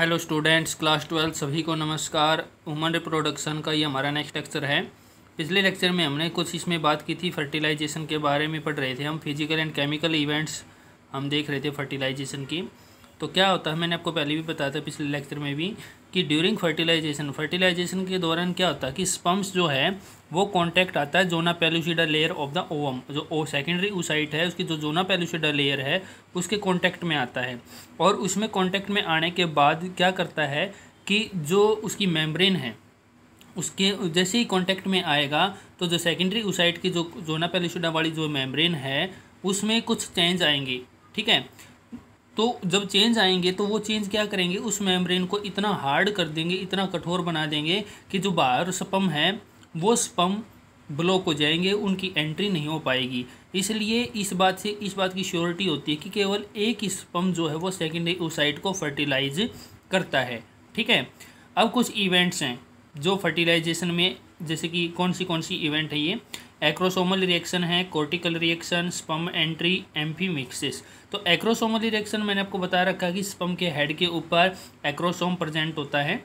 hello students class twelfth सभी को नमस्कार वुमन रिप्रोडक्शन का ये हमारा नेक्स्ट लेक्चर है पिछले लेक्चर में हमने कुछ इसमें बात की थी फर्टिलाइजेशन के बारे में पढ़ रहे थे हम फिजिकल एंड केमिकल इवेंट्स हम देख रहे थे फर्टिलाइजेशन की तो क्या होता है मैंने आपको पहले भी बताया था पिछले लेक्चर में भी कि ड्यूरिंग फर्टिलाइजेशन फर्टिलाइजेशन के दौरान क्या होता है कि स्पम्स जो है वो कॉन्टैक्ट आता है zona pellucida layer of the ovum जो ओ सेकेंडरी ऊसाइट है उसकी जो जोना पेलुशीडा लेयर है उसके कॉन्टैक्ट में आता है और उसमें कॉन्टैक्ट में आने के बाद क्या करता है कि जो उसकी मेम्ब्रेन है उसके जैसे ही कॉन्टैक्ट में आएगा तो जो सेकेंडरी ऊसाइट की जो जोना पेलुशीडा वाली जो मेम्ब्रेन है उसमें कुछ चेंज आएंगे ठीक है तो जब चेंज आएंगे तो वो चेंज क्या करेंगे उस मेम्ब्रेन को इतना हार्ड कर देंगे इतना कठोर बना देंगे कि जो बाहर स्पम है वो स्पम ब्लॉक हो जाएंगे उनकी एंट्री नहीं हो पाएगी इसलिए इस बात से इस बात की श्योरिटी होती है कि केवल एक स्पम जो है वो सेकेंडरी ओसाइट को फर्टिलाइज करता है ठीक है अब कुछ इवेंट्स हैं जो फर्टिलाइजेशन में जैसे कि कौन सी कौन सी इवेंट है ये एक्रोसोमल रिएक्शन है cortical reaction sperm entry amphimixis तो एक्रोसोमल रिएक्शन मैंने आपको बता रखा कि स्पम के हेड के ऊपर एक्रोसोम प्रजेंट होता है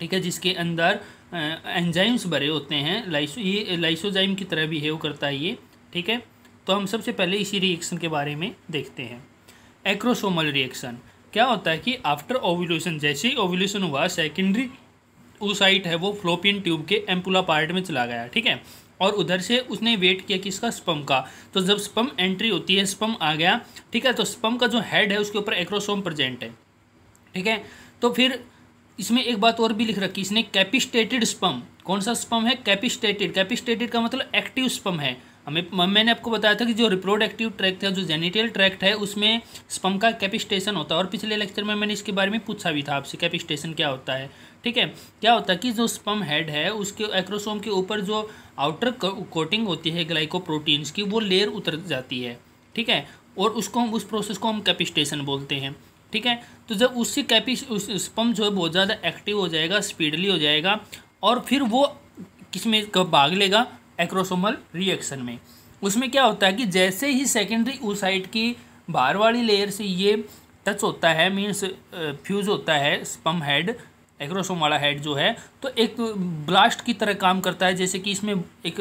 ठीक है जिसके अंदर एंजाइम्स भरे होते हैं लाइसो ये लाइसोजाइम की तरह बिहेव करता है ये ठीक है तो हम सबसे पहले इसी रिएक्शन के बारे में देखते हैं एक्रोसोमल रिएक्शन क्या होता है कि आफ्टर ओव्यूलेशन जैसे ही ओव्यूलेशन हुआ सेकेंडरी ओसाइट है वो फ्लोपियन ट्यूब के एम्पुला पार्ट में चला गया ठीक है और उधर से उसने वेट किया किसका स्पम का तो जब स्पम एंट्री होती है स्पम आ गया ठीक है तो स्पम का जो हेड है उसके ऊपर एक्रोसोम प्रजेंट है ठीक है तो फिर इसमें एक बात और भी लिख रखी इसने कैपिस्टेटेड स्पम कौन सा स्पम है कैपिस्टेटेड कैपिस्टेटेड का मतलब एक्टिव स्पम है हमें मैंने आपको बताया था कि जो रिप्रोड एक्टिव ट्रैक्ट है जो जेनिटल ट्रैक्ट है उसमें स्पम का कैपिस्टेशन होता है और पिछले लेक्चर में मैंने इसके बारे में पूछा भी था आपसे कैपिस्टेशन क्या होता है ठीक है क्या होता है कि जो स्पम हेड है उसके एक्रोसोम के ऊपर जो आउटर कोटिंग होती है ग्लाइकोप्रोटीन्स की वो लेयर उतर जाती है ठीक है और उसको हम उस प्रोसेस को हम कैपिस्टेशन बोलते हैं ठीक है तो जब उससे कैपिस उस स्पम जो है बहुत ज़्यादा एक्टिव हो जाएगा स्पीडली हो जाएगा और फिर वो किस में भाग लेगा एक्रोसोमल रिएक्शन में उसमें क्या होता है कि जैसे ही सेकेंडरी ऊसाइट की बाहर वाली लेयर से ये टच होता है मीन्स फ्यूज होता है स्पम हेड एग्रोसोम वाला हेड जो है तो एक ब्लास्ट की तरह काम करता है जैसे कि इसमें एक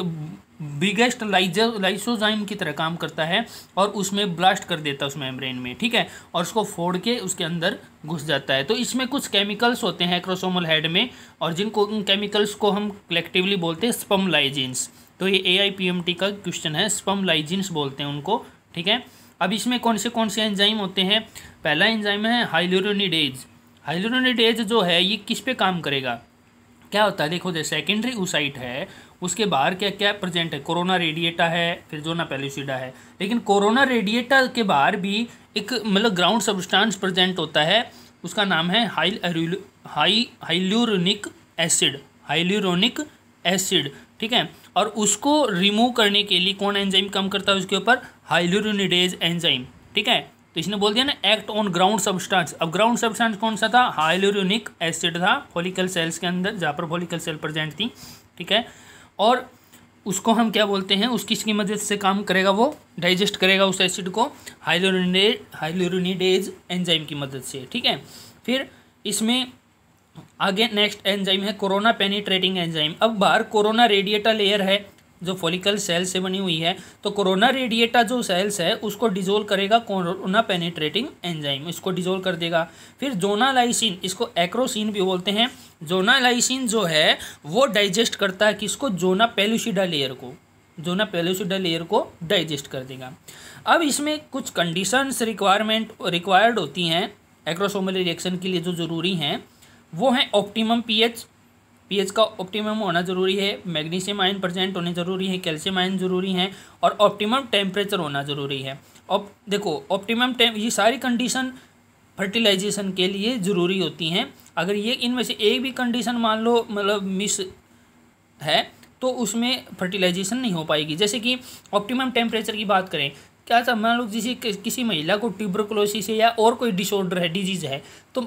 बिगेस्ट लाइजर लाइसोजाइम की तरह काम करता है और उसमें ब्लास्ट कर देता है उस मेम्ब्रेन में ठीक है और उसको फोड़ के उसके अंदर घुस जाता है तो इसमें कुछ केमिकल्स होते हैं एक्रोसोमल हेड में और जिनको उन केमिकल्स को हम कलेक्टिवली बोलते हैं स्पम लाइजिन्स तो ये A I P M T का क्वेश्चन है स्पम लाइजिन्स बोलते हैं उनको ठीक है अब इसमें कौन से कौन से एंजाइम होते हैं पहला एंजाइम है हाइलोरोनिडेज हाइड्रोनिडेज जो है ये किस पे काम करेगा क्या होता है देखो जो सेकेंडरी ऊसाइट है उसके बाहर क्या क्या प्रेजेंट है कोरोना रेडिएटा है फिर जो ना पेल्यूसिडा है लेकिन कोरोना रेडिएटा के बाहर भी एक मतलब ग्राउंड सब्सटेंस प्रेजेंट होता है उसका नाम है हाइल हाई हाइल्यूरोनिक एसिड हाइल्यूरोनिक एसिड ठीक है और उसको रिमूव करने के लिए कौन एंजाइम काम करता है उसके ऊपर हाइल्यूरोनिडेज एंजाइम ठीक है तो इसने बोल दिया ना एक्ट ऑन ग्राउंड सब्सटेंस अब ग्राउंड सब्सटेंस कौन सा था हाइलोरिक एसिड था फोलिकल सेल्स के अंदर जहाँ पर फोलिकल सेल प्रजेंट थी ठीक है और उसको हम क्या बोलते हैं उसकी इसकी मदद से काम करेगा वो डाइजेस्ट करेगा उस एसिड को हाइलोरोनिडेज हाइलोरोनिडेज एंजाइम की मदद से ठीक है फिर इसमें आगे नेक्स्ट एंजाइम है कोरोना पेनीट्रेटिंग एंजाइम अब बाहर कोरोना रेडिएटा लेयर है जो फॉलिकल सेल से बनी हुई है तो कोरोना रेडिएटा जो सेल्स है उसको डिजोल्व करेगा कोरोना पेनिट्रेटिंग एंजाइम इसको डिजोल्व कर देगा फिर जोनालाइसिन इसको एक्रोसिन भी बोलते हैं जोनालाइसिन जो है वो डाइजेस्ट करता है किसको जोना पेलुसिडा लेयर को जोना पेलोसिडा लेयर को डाइजेस्ट कर देगा अब इसमें कुछ कंडीशंस रिक्वायरमेंट रिक्वायर्ड होती हैं एक्रोसोमल रिएक्शन के लिए जो ज़रूरी हैं वो हैं ऑप्टिमम पीएच पीएच का ऑप्टिमम होना ज़रूरी है मैग्नीशियम आयन प्रजेंट होने ज़रूरी है कैल्शियम आयन ज़रूरी है और ऑप्टिमम टेम्परेचर होना ज़रूरी है अब देखो ऑप्टिमम टेम ये सारी कंडीशन फर्टिलाइजेशन के लिए ज़रूरी होती हैं अगर ये इनमें से एक भी कंडीशन मान लो मतलब मिस है तो उसमें फर्टिलाइजेशन नहीं हो पाएगी जैसे कि ऑप्टिमम टेम्परेचर की बात करें क्या था मान लो जैसे किसी महिला को ट्यूबरकुलोसिस है या और कोई डिसऑर्डर है डिजीज़ है तो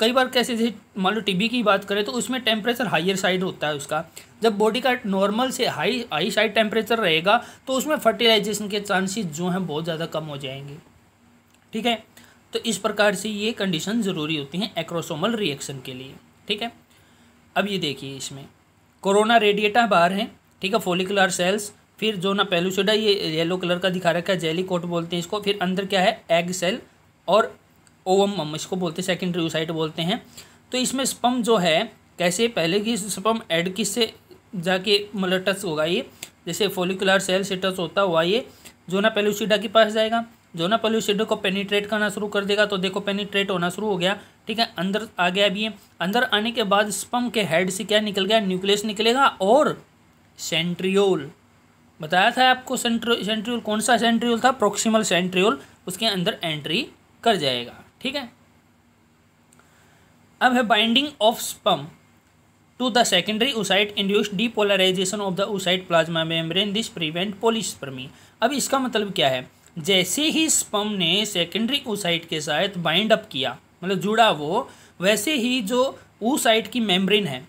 कई बार कैसे जैसे मान लो टीबी की बात करें तो उसमें टेम्परेचर हाइयर साइड होता है उसका जब बॉडी का नॉर्मल से हाई हाई साइड टेम्परेचर रहेगा तो उसमें फर्टिलाइजेशन के चांसेस जो हैं बहुत ज़्यादा कम हो जाएंगे ठीक है तो इस प्रकार से ये कंडीशन ज़रूरी होती हैं एक्रोसोमल रिएक्शन के लिए ठीक है अब ये देखिए इसमें कोरोना रेडिएटा बाहर हैं ठीक है फोलिकुलर सेल्स फिर जो ना पेलूसिडा ये येलो कलर का दिखा रखा है जेली कोट बोलते हैं इसको फिर अंदर क्या है एग सेल और ओवम इसको बोलते हैं सेकेंडरी यूसाइट बोलते हैं तो इसमें स्पम जो है कैसे पहले की स्पम एड किस से जाके मतलब टच होगा ये जैसे फोलिकुलर सेल से टच होता हुआ ये जोना पेलूसिडा के पास जाएगा जोना पेलूसिडा को पेनीट्रेट करना शुरू कर देगा तो देखो पेनीट्रेट होना शुरू हो गया ठीक है अंदर आ गया अभी ये अंदर आने के बाद स्पम के हेड से क्या निकल गया न्यूक्लियस निकलेगा और सेंट्रियोल बताया था आपको सेंट्रो सेंट्रियोल कौन सा सेंट्रियोल था प्रोक्सीमल सेंट्रियोल उसके अंदर एंट्री कर जाएगा ठीक है अब है binding of sperm to the secondary oocyte induce depolarisation of the oocyte plasma membrane this prevent polyspermy अब इसका मतलब क्या है जैसे ही स्पम ने सेकेंडरी ऊसाइट के साथ बाइंड अप किया मतलब जुड़ा वो वैसे ही जो ऊसाइट की मेम्ब्रेन है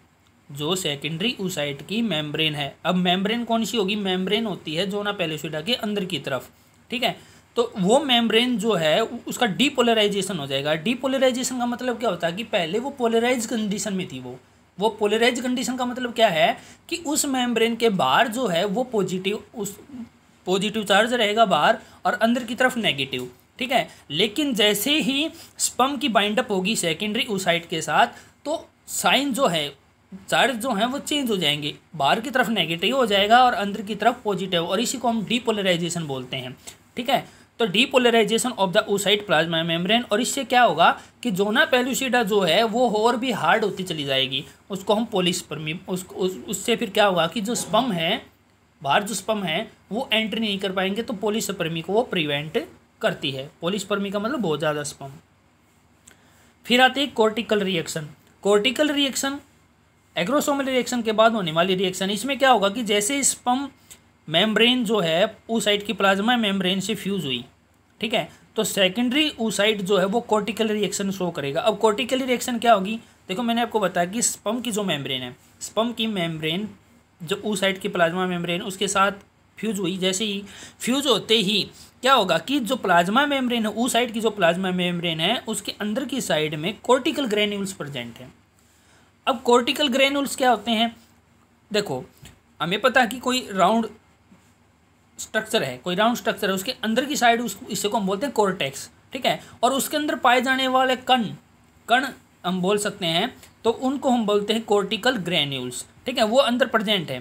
जो सेकेंडरी ऊसाइट की मेम्ब्रेन है अब मेम्ब्रेन कौन सी होगी मेम्ब्रेन होती है जोना पेलोसिडा के अंदर की तरफ ठीक है तो वो मेम्ब्रेन जो है उसका डीपोलराइजेशन हो जाएगा डीपोलराइजेशन का मतलब क्या होता है कि पहले वो पोलराइज कंडीशन में थी वो वो पोलराइज कंडीशन का मतलब क्या है कि उस मेम्ब्रेन के बाहर जो है वो पॉजिटिव उस पॉजिटिव चार्ज रहेगा बाहर और अंदर की तरफ नेगेटिव ठीक है लेकिन जैसे ही स्पम की बाइंडअप होगी सेकेंडरी उसाइट के साथ तो साइन जो है चार्ज जो हैं वो चेंज हो जाएंगे बाहर की तरफ नेगेटिव हो जाएगा और अंदर की तरफ पॉजिटिव और इसी को हम डीपोलराइजेशन बोलते हैं ठीक है तो depolarisation of the oocyte plasma membrane और इससे क्या होगा कि जोना पेलुसीडा जो है वो और भी हार्ड होती चली जाएगी उसको हम पोलिस्पर्मी उसको उस, उससे फिर क्या होगा कि जो स्पम है बाहर जो स्पम है वो एंट्री नहीं कर पाएंगे तो परमी को वो प्रिवेंट करती है परमी का मतलब बहुत ज़्यादा स्पम फिर आती है cortical reaction cortical reaction acrosomal reaction के बाद होने वाली रिएक्शन इसमें क्या होगा कि जैसे स्पम मेम्ब्रेन जो है साइड की प्लाज्मा मेम्ब्रेन से फ्यूज हुई ठीक है तो सेकेंडरी ऊसाइड जो है वो कॉर्टिकल रिएक्शन शो करेगा अब कॉर्टिकल रिएक्शन क्या होगी देखो मैंने आपको बताया कि स्पम की जो मेम्ब्रेन है स्पम की मेम्ब्रेन जो ऊसाइड की प्लाज्मा मेम्ब्रेन उसके साथ फ्यूज हुई जैसे ही फ्यूज होते ही क्या होगा कि जो प्लाज्मा मेम्ब्रेन है ऊ साइड की जो प्लाज्मा मेम्ब्रेन है उसके अंदर की साइड में कॉर्टिकल ग्रेन्यूल्स प्रजेंट हैं अब कॉर्टिकल ग्रेनुल्स क्या होते हैं देखो हमें पता है कि कोई राउंड स्ट्रक्चर है कोई राउंड स्ट्रक्चर है उसके अंदर की साइड उस इसे को हम बोलते हैं कोर्टेक्स ठीक है और उसके अंदर पाए जाने वाले कण कण हम बोल सकते हैं तो उनको हम बोलते हैं कोर्टिकल ग्रेन्यूल्स ठीक है वो अंदर प्रजेंट है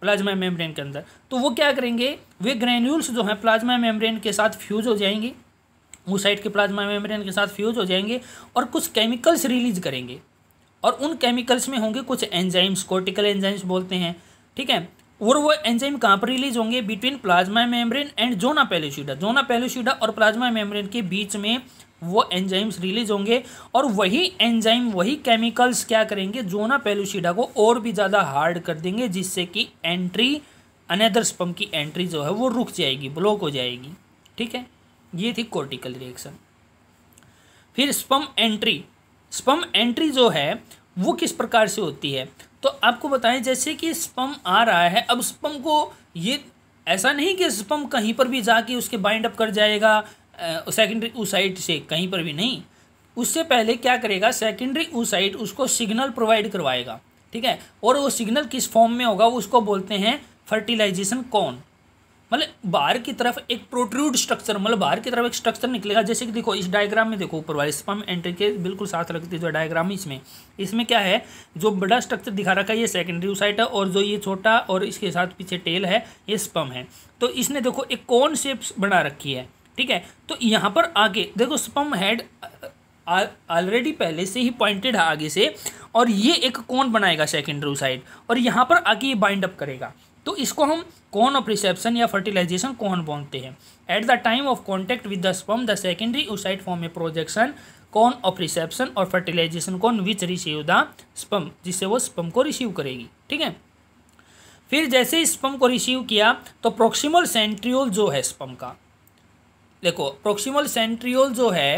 प्लाज्मा मेम्ब्रेन के अंदर तो वो क्या करेंगे वे ग्रेन्यूल्स जो हैं प्लाज्मा मेम्ब्रेन के साथ फ्यूज हो जाएंगे वो साइड के प्लाज्मा मेम्ब्रेन के साथ फ्यूज हो जाएंगे और कुछ केमिकल्स रिलीज करेंगे और उन केमिकल्स में होंगे कुछ एंजाइम्स कोर्टिकल एंजाइम्स बोलते हैं ठीक है और वो एंजाइम कहाँ पर रिलीज होंगे between plasma membrane and zona pellucida zona pellucida और प्लाज्मा मेम्ब्रेन के बीच में वो एंजाइम्स रिलीज होंगे और वही एंजाइम वही केमिकल्स क्या करेंगे जोना पेलोशीडा को और भी ज़्यादा हार्ड कर देंगे जिससे कि एंट्री अनदर स्पम की एंट्री जो है वो रुक जाएगी ब्लॉक हो जाएगी ठीक है ये थी कोर्टिकल रिएक्शन फिर स्पम एंट्री स्पम एंट्री जो है वो किस प्रकार से होती है तो आपको बताएं जैसे कि स्पम आ रहा है अब स्पम को ये ऐसा नहीं कि स्पम कहीं पर भी जाके उसके बाइंड अप कर जाएगा सेकेंडरी ऊसाइट से कहीं पर भी नहीं उससे पहले क्या करेगा सेकेंडरी ऊसाइट उसको सिग्नल प्रोवाइड करवाएगा ठीक है और वो सिग्नल किस फॉर्म में होगा उसको बोलते हैं फर्टिलाइजेशन कौन मतलब बाहर की तरफ एक प्रोट्रूड स्ट्रक्चर मतलब बाहर की तरफ एक स्ट्रक्चर निकलेगा जैसे कि देखो इस डायग्राम में देखो ऊपर वाले स्पम एंट्री के बिल्कुल साथ है जो डायग्राम इसमें इसमें क्या है जो बड़ा स्ट्रक्चर दिखा रखा है ये सेकेंडरी साइट है और जो ये छोटा और इसके साथ पीछे टेल है ये स्पम है तो इसने देखो एक कौन शेप बना रखी है ठीक है तो यहाँ पर आगे देखो स्पम हेड ऑलरेडी पहले से ही पॉइंटेड है आगे से और ये एक कौन बनाएगा सेकेंडरी साइड और यहाँ पर आगे ये बाइंड अप करेगा तो इसको हम कौन ऑफ रिसेप्शन या फर्टिलाइजेशन कौन बोलते हैं at the time of contact with the sperm the secondary oocyte form a projection cone of reception और fertilisation cone which receive the sperm जिससे वो स्पम को रिसीव करेगी ठीक है फिर जैसे स्पम को रिसीव किया तो प्रोक्सीमल सेंट्रियोल जो है स्पम का देखो प्रोक्सीमल सेंट्रियोल जो है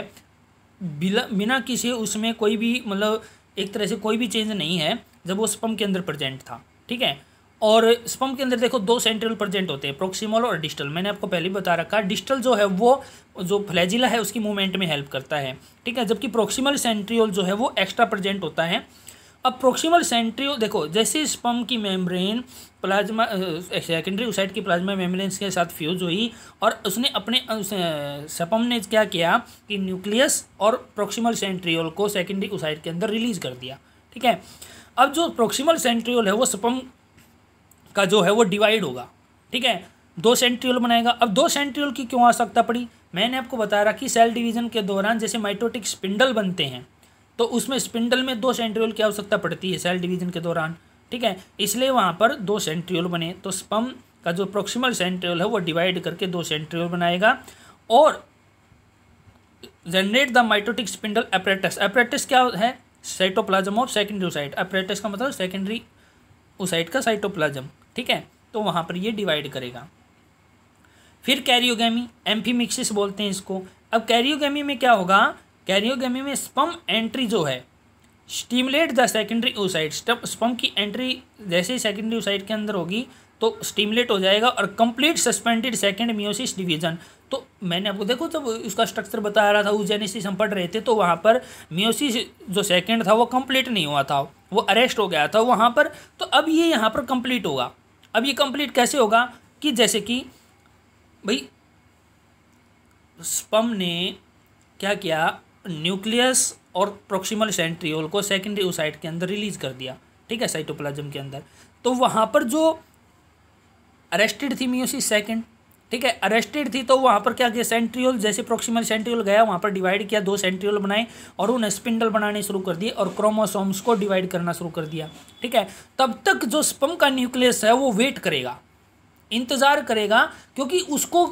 बिना किसी उसमें कोई भी मतलब एक तरह से कोई भी चेंज नहीं है जब वो स्पम के अंदर प्रजेंट था ठीक है और स्पम के अंदर देखो दो सेंट्रल प्रजेंट होते हैं प्रोक्सीमल और डिस्टल मैंने आपको पहले बता रखा डिस्टल जो है वो जो फ्लैजिला है उसकी मूवमेंट में हेल्प करता है ठीक है जबकि प्रोक्सीमल सेंट्रियोल जो है वो एक्स्ट्रा प्रजेंट होता है अब प्रोक्सीमल सेंट्रियोल देखो जैसे स्पम की मेम्ब्रेन प्लाज्मा सेकेंडरी उसाइड की प्लाज्मा मेम्ब्रेन के साथ फ्यूज हुई और उसने अपने सपम ने क्या किया कि न्यूक्लियस और प्रोक्सीमल सेंट्रियोल को सेकेंडरी उसाइड के अंदर रिलीज कर दिया ठीक है अब जो प्रोक्सीमल सेंट्रियोल है वो स्पम का जो है वो डिवाइड होगा ठीक है दो सेंट्रियोल बनाएगा अब दो सेंट्रियोल की क्यों आवश्यकता पड़ी मैंने आपको बताया रहा कि सेल डिवीजन के दौरान जैसे माइटोटिक स्पिंडल बनते हैं तो उसमें स्पिंडल में दो सेंट्रियोल की आवश्यकता पड़ती है सेल डिवीजन के दौरान ठीक है इसलिए वहाँ पर दो सेंट्रियोल बने तो स्पम का जो प्रोक्सीमल सेंट्रियोल है वो डिवाइड करके दो सेंट्रियोल बनाएगा और generate the mitotic spindle apparatus apparatus क्या है cytoplasm of secondary oocyte apparatus का मतलब सेकेंडरी उसाइट का साइटोप्लाजम ठीक है तो वहाँ पर ये डिवाइड करेगा फिर कैरियोगेमी एम्फीमिक्सिस बोलते हैं इसको अब कैरियोगेमी में क्या होगा कैरियोगेमी में स्पम एंट्री जो है stimulate the secondary oocyte sperm की एंट्री जैसे ही सेकेंडरी ओसाइट के अंदर होगी तो स्टीमुलेट हो जाएगा और complete suspended second meiosis division तो मैंने आपको देखो जब उसका स्ट्रक्चर बता रहा था उस जेनेसिस हम पढ़ रहे थे तो वहाँ पर म्योसिस जो सेकेंड था वो कंप्लीट नहीं हुआ था वो अरेस्ट हो गया था वहाँ पर तो अब ये यहाँ पर कंप्लीट होगा अब ये कंप्लीट कैसे होगा कि जैसे कि भाई स्पम ने क्या किया न्यूक्लियस और प्रोक्सीमल सेंट्रियोल को सेकेंडरी ओसाइट के अंदर रिलीज कर दिया ठीक है साइटोप्लाज्म के अंदर तो वहाँ पर जो अरेस्टेड थी मियोसिस सेकेंड ठीक है अरेस्टेड थी तो वहाँ पर क्या किया सेंट्रियोल जैसे प्रोक्सीमल सेंट्रियोल गया वहाँ पर डिवाइड किया दो सेंट्रियोल बनाए और उन स्पिंडल बनाने शुरू कर दिए और क्रोमोसोम्स को डिवाइड करना शुरू कर दिया ठीक है तब तक जो स्पम का न्यूक्लियस है वो वेट करेगा इंतज़ार करेगा क्योंकि उसको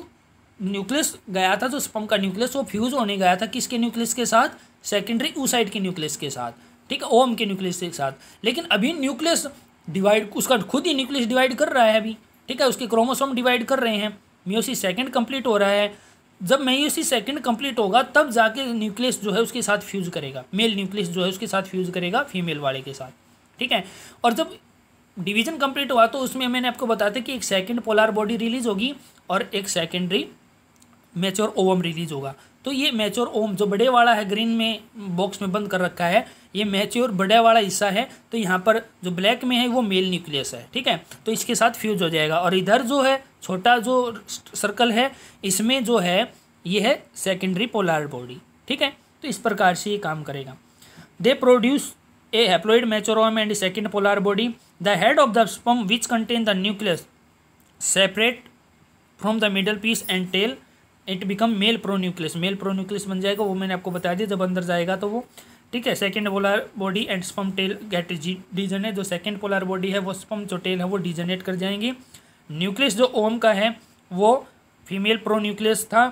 न्यूक्लियस गया था जो स्पम का न्यूक्लियस वो फ्यूज होने गया था किसके न्यूक्लियस के साथ सेकेंडरी ऊ साइड के न्यूक्लियस के साथ ठीक है ओम के न्यूक्लियस के साथ लेकिन अभी न्यूक्लियस डिवाइड उसका खुद ही न्यूक्लियस डिवाइड कर रहा है अभी ठीक है उसके क्रोमोसोम डिवाइड कर रहे हैं म्यूसी सेकेंड कंप्लीट हो रहा है जब मेयूसी सेकंड कंप्लीट होगा तब जाके न्यूक्लियस जो है उसके साथ फ्यूज़ करेगा मेल न्यूक्लियस जो है उसके साथ फ्यूज़ करेगा फीमेल वाले के साथ ठीक है और जब डिवीजन कंप्लीट हुआ तो उसमें मैंने आपको बताया कि एक सेकेंड पोलार बॉडी रिलीज होगी और एक सेकेंडरी मेच्योर ओवम रिलीज होगा तो ये मैच्योर ओम जो बड़े वाला है ग्रीन में बॉक्स में बंद कर रखा है ये मैच्योर बड़े वाला हिस्सा है तो यहाँ पर जो ब्लैक में है वो मेल न्यूक्लियस है ठीक है तो इसके साथ फ्यूज हो जाएगा और इधर जो है छोटा जो सर्कल है इसमें जो है ये है सेकेंडरी पोलार बॉडी ठीक है तो इस प्रकार से ये काम करेगा they produce a haploid ovum and second polar body the head of the sperm which contain the nucleus separate from the middle piece and tail it become male pronucleus male pronucleus बन जाएगा वो मैंने आपको बता दिया जब अंदर जाएगा तो वो ठीक है second polar body and sperm tail get degenerate जो सेकेंड पोलर बॉडी है वो स्पम जो टेल है वो डिजनेट कर जाएंगी न्यूक्लियस जो ओम का है वो फीमेल प्रोन्यूक्लियस था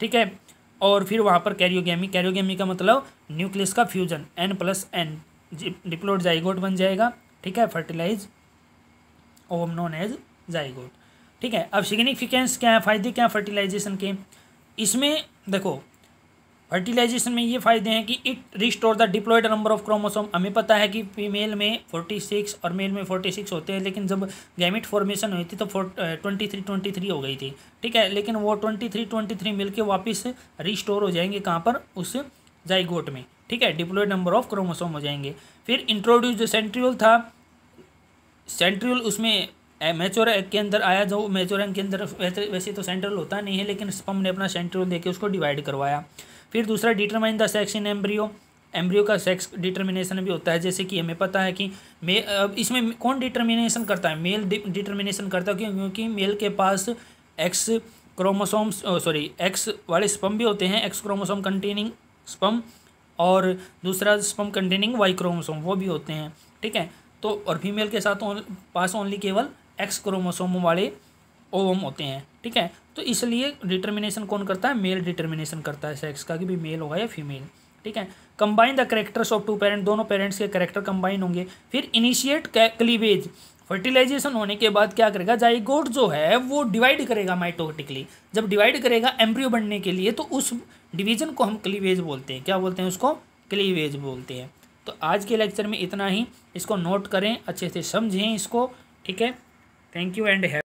ठीक है और फिर वहाँ पर कैरियोगेमी कैरियोगेमी का मतलब न्यूक्लियस का fusion N plus N diploid zygote बन जाएगा ठीक है fertilise ovum known as zygote ठीक है अब सिग्निफिकेंस क्या है फ़ायदे क्या हैं फर्टिलाइजेशन के इसमें देखो फर्टिलाइजेशन में ये फायदे हैं कि it restore the diploid number of chromosome हमें पता है कि फीमेल में 46 और मेल में 46 होते हैं लेकिन जब गैमिट फॉर्मेशन हुई थी तो four twenty three twenty three हो गई थी ठीक है लेकिन वो ट्वेंटी थ्री ट्वेंटी थ्री मिल के वापस रिस्टोर हो जाएंगे कहाँ पर उस जाइगोट में ठीक है डिप्लॉयड नंबर ऑफ क्रोमोसोम हो जाएंगे फिर इंट्रोड्यूस जो सेंट्रियल था सेंट्रियल उसमें मेचोर एग के अंदर आया जो मेचोर एग के अंदर वैसे वैसे तो सेंट्रल होता नहीं है लेकिन स्पम ने अपना सेंट्रल देके उसको डिवाइड करवाया फिर दूसरा determine the sex in embryo embryo का सेक्स डिटर्मिनेशन भी होता है जैसे कि हमें पता है कि मे अब इसमें कौन डिटर्मिनेशन करता है मेल डिटर्मिनेशन करता है क्योंकि मेल के पास एक्स क्रोमोसोम्स सॉरी एक्स वाले स्पम भी होते हैं एक्स क्रोमोसोम कंटेनिंग स्पम और दूसरा स्पम कंटेनिंग वाई क्रोमोसोम वो भी होते हैं ठीक है तो और फीमेल के साथ पास ओनली केवल एक्स क्रोमोसोम वाले ओवम होते हैं ठीक है तो इसलिए डिटर्मिनेशन कौन करता है मेल डिटर्मिनेशन करता है सेक्स का कि भी मेल होगा या फीमेल ठीक है combine the characters of two parent दोनों पेरेंट्स के करेक्टर कंबाइन होंगे फिर इनिशिएट क्लीवेज फर्टिलाइजेशन होने के बाद क्या करेगा जाइगोट जो है वो डिवाइड करेगा माइटोटिकली जब डिवाइड करेगा एम्ब्रियो बनने के लिए तो उस डिवीजन को हम क्लीवेज बोलते हैं क्या बोलते हैं उसको क्लीवेज बोलते हैं तो आज के लेक्चर में इतना ही इसको नोट करें अच्छे से समझें इसको ठीक है Thank you and have